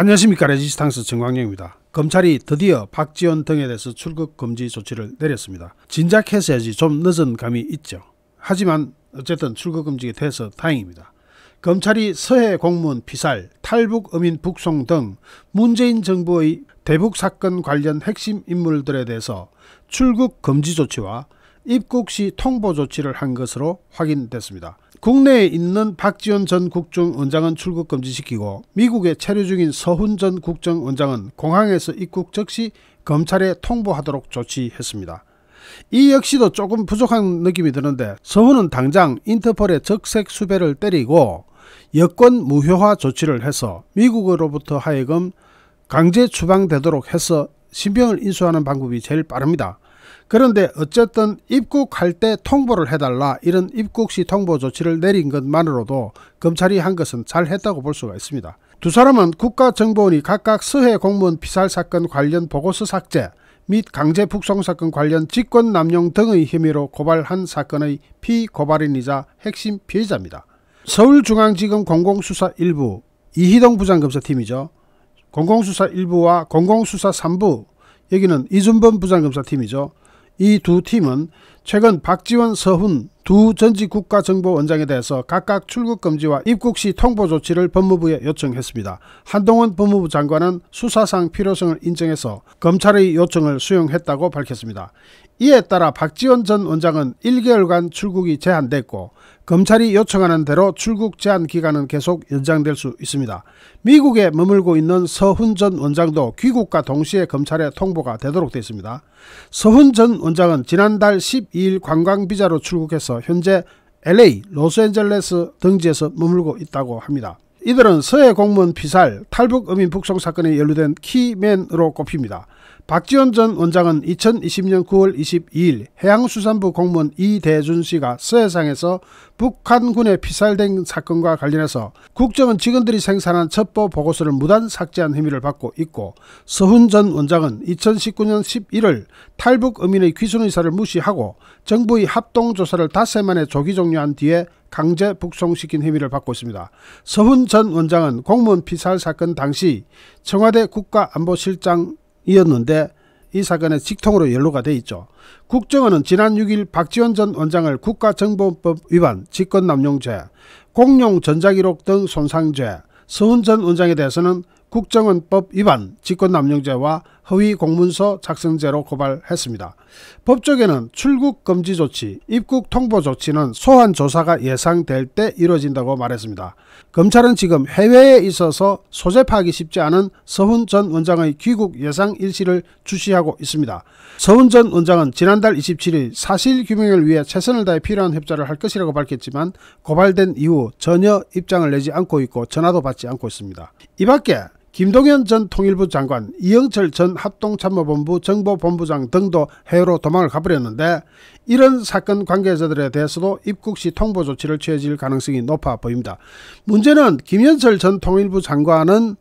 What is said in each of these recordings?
안녕하십니까 레지스탕스 정광영입니다. 검찰이 드디어 박지원 등에 대해서 출국 금지 조치를 내렸습니다. 진작 했어야지 좀 늦은 감이 있죠. 하지만 어쨌든 출국 금지가 돼서 다행입니다. 검찰이 서해 공문 피살, 탈북 어민 북송 등 문재인 정부의 대북 사건 관련 핵심 인물들에 대해서 출국 금지 조치와 입국 시 통보 조치를 한 것으로 확인됐습니다. 국내에 있는 박지원 전 국정원장은 출국 금지시키고 미국에 체류 중인 서훈 전 국정원장은 공항에서 입국 즉시 검찰에 통보하도록 조치했습니다. 이 역시도 조금 부족한 느낌이 드는데 서훈은 당장 인터폴의 적색 수배를 때리고 여권 무효화 조치를 해서 미국으로부터 하여금 강제 추방되도록 해서 신병을 인수하는 방법이 제일 빠릅니다. 그런데 어쨌든 입국할 때 통보를 해달라 이런 입국 시 통보 조치를 내린 것만으로도 검찰이 한 것은 잘했다고 볼 수가 있습니다. 두 사람은 국가정보원이 각각 서해 공무원 피살 사건 관련 보고서 삭제 및 강제 북송 사건 관련 직권 남용 등의 혐의로 고발한 사건의 피고발인이자 핵심 피해자입니다. 서울중앙지검 공공수사 1부 이희동 부장검사팀이죠. 공공수사 1부와 공공수사 3부 여기는 이준범 부장검사팀이죠. 이두 팀은 최근 박지원, 서훈 두 전직 국가정보원장에 대해서 각각 출국 금지와 입국 시 통보 조치를 법무부에 요청했습니다. 한동훈 법무부 장관은 수사상 필요성을 인정해서 검찰의 요청을 수용했다고 밝혔습니다. 이에 따라 박지원 전 원장은 1개월간 출국이 제한됐고 검찰이 요청하는 대로 출국 제한 기간은 계속 연장될 수 있습니다. 미국에 머물고 있는 서훈 전 원장도 귀국과 동시에 검찰에 통보가 되도록 되어 있습니다. 서훈 전 원장은 지난달 12일 관광비자로 출국해서 현재 LA, 로스앤젤레스 등지에서 머물고 있다고 합니다. 이들은 서해 공무원 피살, 탈북 어민 북송 사건에 연루된 키맨으로 꼽힙니다. 박지원 전 원장은 2020년 9월 22일 해양수산부 공무원 이대준 씨가 서해상에서 북한군에 피살된 사건과 관련해서 국정은 직원들이 생산한 첩보 보고서를 무단 삭제한 혐의를 받고 있고 서훈 전 원장은 2019년 11월 탈북 어민의 귀순 의사를 무시하고 정부의 합동조사를 닷새 만에 조기 종료한 뒤에 강제 북송시킨 혐의를 받고 있습니다. 서훈 전 원장은 공무원 피살 사건 당시 청와대 국가안보실장 이었는데 이 사건의 직통으로 연루가 돼 있죠. 국정원은 지난 6일 박지원 전 원장을 국가정보법 위반, 직권남용죄, 공용 전자기록 등 손상죄, 서훈 전 원장에 대해서는 국정원법 위반 직권남용죄와 허위 공문서 작성죄로 고발했습니다. 법조계는 출국 금지 조치, 입국 통보 조치는 소환 조사가 예상될 때 이루어진다고 말했습니다. 검찰은 지금 해외에 있어서 소재 파악이 쉽지 않은 서훈 전 원장의 귀국 예상 일시를 주시하고 있습니다. 서훈 전 원장은 지난달 27일 사실 규명을 위해 최선을 다해 필요한 협조를 할 것이라고 밝혔지만 고발된 이후 전혀 입장을 내지 않고 있고 전화도 받지 않고 있습니다. 이 밖에 김동현전 통일부 장관, 이영철 전 합동참모본부 정보본부장 등도 해외로 도망을 가버렸는데 이런 사건 관계자들에 대해서도 입국 시 통보 조치를 취해질 가능성이 높아 보입니다. 문제는 김현철 전 통일부 장관은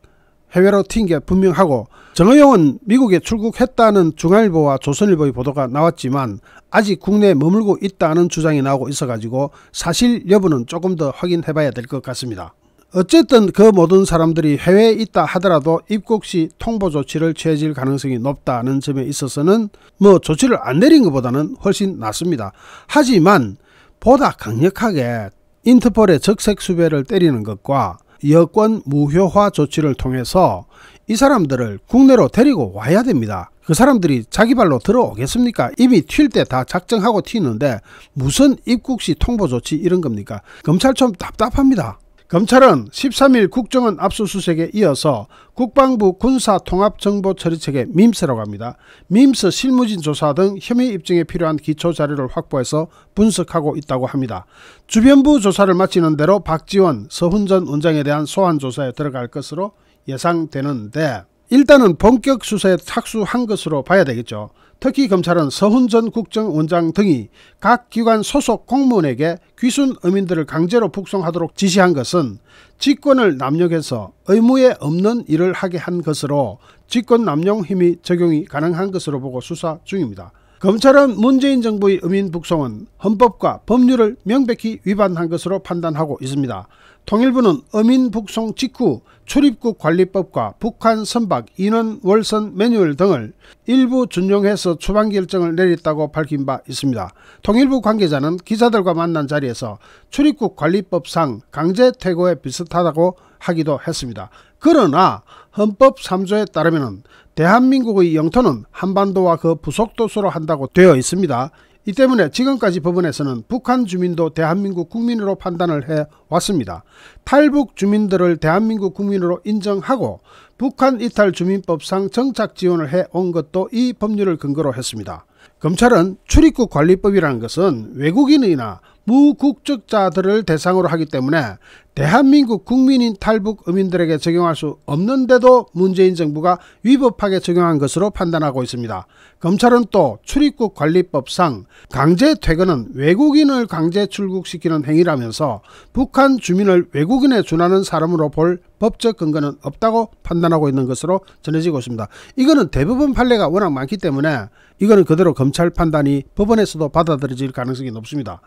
해외로 튄게 분명하고 정의용은 미국에 출국했다는 중앙일보와 조선일보의 보도가 나왔지만 아직 국내에 머물고 있다는 주장이 나오고 있어가지고 사실 여부는 조금 더 확인해봐야 될 것 같습니다. 어쨌든 그 모든 사람들이 해외에 있다 하더라도 입국 시 통보 조치를 취해질 가능성이 높다는 점에 있어서는 뭐 조치를 안 내린 것보다는 훨씬 낫습니다. 하지만 보다 강력하게 인터폴의 적색 수배를 때리는 것과 여권 무효화 조치를 통해서 이 사람들을 국내로 데리고 와야 됩니다. 그 사람들이 자기 발로 들어오겠습니까? 이미 튈 때 다 작정하고 튀는데 무슨 입국 시 통보 조치 이런 겁니까? 검찰 좀 답답합니다. 검찰은 13일 국정원 압수수색에 이어서 국방부 군사통합정보처리체계 밈스라고 합니다. 밈스 실무진 조사 등 혐의 입증에 필요한 기초자료를 확보해서 분석하고 있다고 합니다. 주변부 조사를 마치는 대로 박지원, 서훈 전 원장에 대한 소환조사에 들어갈 것으로 예상되는데 일단은 본격 수사에 착수한 것으로 봐야 되겠죠. 특히 검찰은 서훈 전 국정원장 등이 각 기관 소속 공무원에게 귀순 어민들을 강제로 북송하도록 지시한 것은 직권을 남용해서 의무에 없는 일을 하게 한 것으로 직권 남용 힘이 적용이 가능한 것으로 보고 수사 중입니다. 검찰은 문재인 정부의 음민 북송은 헌법과 법률을 명백히 위반한 것으로 판단하고 있습니다. 통일부는 어민 북송 직후 출입국 관리법과 북한 선박 인원 월선 매뉴얼 등을 일부 준용해서 추방 결정을 내렸다고 밝힌 바 있습니다. 통일부 관계자는 기자들과 만난 자리에서 출입국 관리법상 강제 퇴거에 비슷하다고 하기도 했습니다. 그러나 헌법 3조에 따르면 대한민국의 영토는 한반도와 그부속도수로 한다고 되어 있습니다. 이 때문에 지금까지 법원에서는 북한 주민도 대한민국 국민으로 판단을 해 왔습니다. 탈북 주민들을 대한민국 국민으로 인정하고 북한 이탈 주민법상 정착 지원을 해 온 것도 이 법률을 근거로 했습니다. 검찰은 출입국 관리법이라는 것은 외국인이나 무국적자들을 대상으로 하기 때문에 대한민국 국민인 탈북 의민들에게 적용할 수 없는데도 문재인 정부가 위법하게 적용한 것으로 판단하고 있습니다. 검찰은 또 출입국 관리법상 강제 퇴근은 외국인을 강제 출국시키는 행위라면서 북한 주민을 외국인에 준하는 사람으로 볼 법적 근거는 없다고 판단하고 있는 것으로 전해지고 있습니다. 이거는 대부분 판례가 워낙 많기 때문에 이거는 그대로 검찰 판단이 법원에서도 받아들여질 가능성이 높습니다.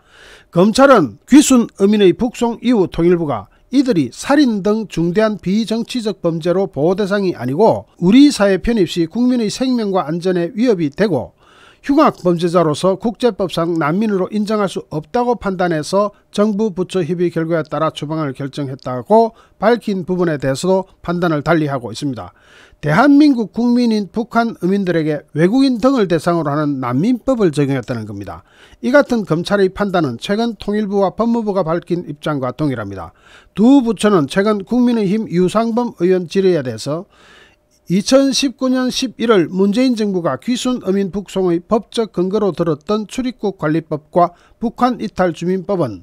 검찰은 귀순 의민의 북송 이후 통일부가 이들이 살인 등 중대한 비정치적 범죄로 보호 대상이 아니고 우리 사회 편입 시 국민의 생명과 안전에 위협이 되고 흉악 범죄자로서 국제법상 난민으로 인정할 수 없다고 판단해서 정부 부처 협의 결과에 따라 추방을 결정했다고 밝힌 부분에 대해서도 판단을 달리하고 있습니다. 대한민국 국민인 북한 의민들에게 외국인 등을 대상으로 하는 난민법을 적용했다는 겁니다. 이 같은 검찰의 판단은 최근 통일부와 법무부가 밝힌 입장과 동일합니다. 두 부처는 최근 국민의힘 유상범 의원 질의에 대해서 2019년 11월 문재인 정부가 귀순 어민 북송의 법적 근거로 들었던 출입국 관리법과 북한 이탈 주민법은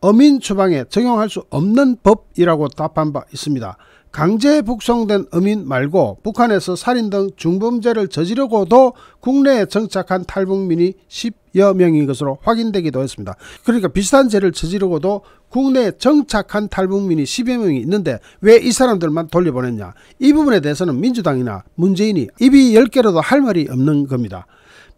어민 추방에 적용할 수 없는 법이라고 답한 바 있습니다. 강제 북송된 어민 말고 북한에서 살인 등 중범죄를 저지르고도 국내에 정착한 탈북민이 10여 명인 것으로 확인되기도 했습니다. 그러니까 비슷한 죄를 저지르고도 국내에 정착한 탈북민이 10여 명이 있는데 왜 이 사람들만 돌려보냈냐. 이 부분에 대해서는 민주당이나 문재인이 입이 1 0개로도할 말이 없는 겁니다.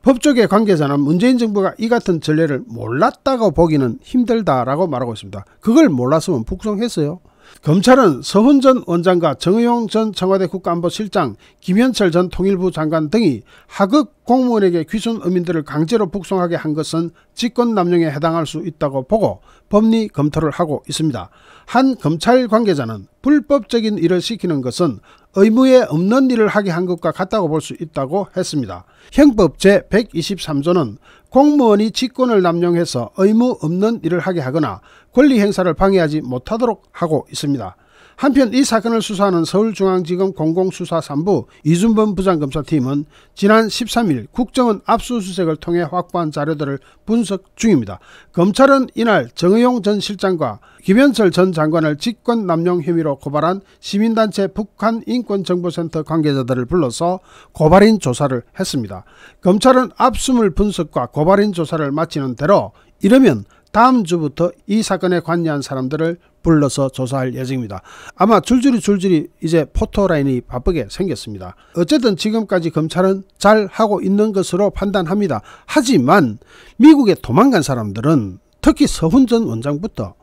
법조계 관계자는 문재인 정부가 이 같은 전례를 몰랐다고 보기는 힘들다라고 말하고 있습니다. 그걸 몰랐으면 북송했어요. 검찰은 서훈 전 원장과 정의용 전 청와대 국가안보실장, 김현철 전 통일부 장관 등이 하급 공무원에게 귀순 어민들을 강제로 북송하게 한 것은 직권남용에 해당할 수 있다고 보고 법리 검토를 하고 있습니다. 한 검찰 관계자는 불법적인 일을 시키는 것은 의무에 없는 일을 하게 한 것과 같다고 볼 수 있다고 했습니다. 형법 제123조는 공무원이 직권을 남용해서 의무 없는 일을 하게 하거나 권리 행사를 방해하지 못하도록 하고 있습니다. 한편 이 사건을 수사하는 서울중앙지검 공공수사 3부 이준범 부장검사팀은 지난 13일 국정원 압수수색을 통해 확보한 자료들을 분석 중입니다. 검찰은 이날 정의용 전 실장과 김현철 전 장관을 직권남용 혐의로 고발한 시민단체 북한인권정보센터 관계자들을 불러서 고발인 조사를 했습니다. 검찰은 압수물 분석과 고발인 조사를 마치는 대로 이러면 다음 주부터 이 사건에 관여한 사람들을 불러서 조사할 예정입니다. 아마 줄줄이 줄줄이 이제 포토라인이 바쁘게 생겼습니다. 어쨌든 지금까지 검찰은 잘 하고 있는 것으로 판단합니다. 하지만 미국에 도망간 사람들은 특히 서훈 전 원장부터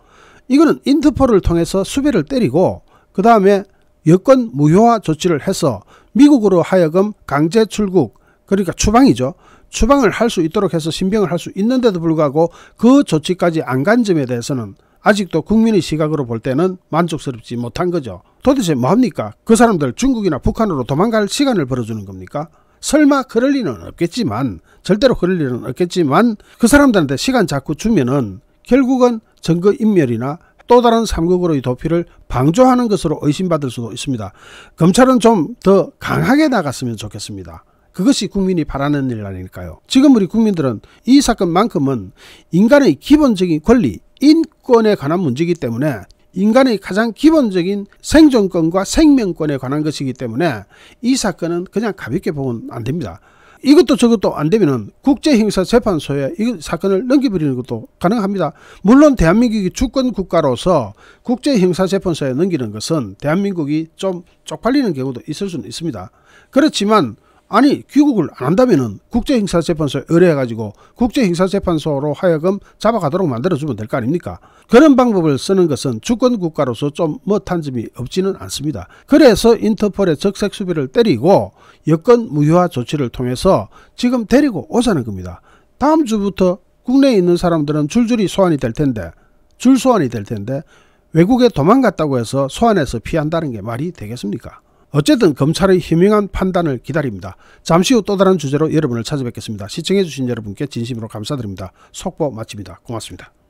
이거는 인터폴을 통해서 수배를 때리고 그 다음에 여권 무효화 조치를 해서 미국으로 하여금 강제 출국 그러니까 추방이죠. 추방을 할 수 있도록 해서 신병을 할 수 있는데도 불구하고 그 조치까지 안 간 점에 대해서는 아직도 국민의 시각으로 볼 때는 만족스럽지 못한 거죠. 도대체 뭡니까? 그 사람들 중국이나 북한으로 도망갈 시간을 벌어주는 겁니까? 설마 그럴 리는 없겠지만 절대로 그럴 리는 없겠지만 그 사람들한테 시간 자꾸 주면은 결국은 증거 인멸이나 또 다른 삼국으로의 도피를 방조하는 것으로 의심받을 수도 있습니다. 검찰은 좀 더 강하게 나갔으면 좋겠습니다. 그것이 국민이 바라는 일 아닐까요? 지금 우리 국민들은 이 사건만큼은 인간의 기본적인 권리, 인권에 관한 문제이기 때문에 인간의 가장 기본적인 생존권과 생명권에 관한 것이기 때문에 이 사건은 그냥 가볍게 보면 안 됩니다. 이것도 저것도 안되면 국제형사재판소에 이 사건을 넘겨버리는 것도 가능합니다. 물론 대한민국이 주권 국가로서 국제형사재판소에 넘기는 것은 대한민국이 좀 쪽팔리는 경우도 있을 수는 있습니다. 그렇지만 아니 귀국을 안 한다면은 국제형사재판소에 의뢰해가지고 국제형사재판소로 하여금 잡아가도록 만들어주면 될 거 아닙니까? 그런 방법을 쓰는 것은 주권국가로서 좀 못한 점이 없지는 않습니다. 그래서 인터폴의 적색 수비를 때리고 여권 무효화 조치를 통해서 지금 데리고 오자는 겁니다. 다음 주부터 국내에 있는 사람들은 줄줄이 소환이 될 텐데 줄 소환이 될 텐데 외국에 도망갔다고 해서 소환해서 피한다는 게 말이 되겠습니까? 어쨌든 검찰의 희명한 판단을 기다립니다. 잠시 후 또 다른 주제로 여러분을 찾아뵙겠습니다. 시청해주신 여러분께 진심으로 감사드립니다. 속보 마칩니다. 고맙습니다.